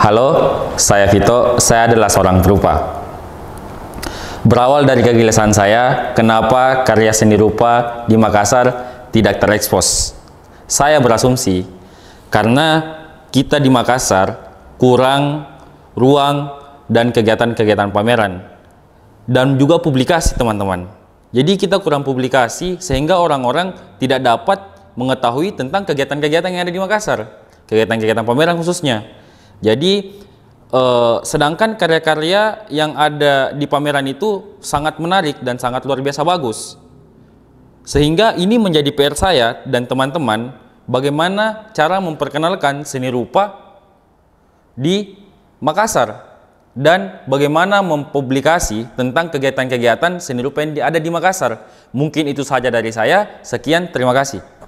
Halo, saya Vito, saya adalah seorang perupa. Berawal dari kegelisahan saya, kenapa karya seni rupa di Makassar tidak terekspos? Saya berasumsi, karena kita di Makassar kurang ruang dan kegiatan-kegiatan pameran. Dan juga publikasi, teman-teman. Jadi kita kurang publikasi sehingga orang-orang tidak dapat mengetahui tentang kegiatan-kegiatan yang ada di Makassar. Kegiatan-kegiatan pameran khususnya. Jadi eh, sedangkan karya-karya yang ada di pameran itu sangat menarik dan sangat luar biasa bagus. Sehingga ini menjadi PR saya dan teman-teman bagaimana cara memperkenalkan seni rupa di Makassar dan bagaimana mempublikasi tentang kegiatan-kegiatan seni rupa yang ada di Makassar. Mungkin itu saja dari saya. Sekian, terima kasih.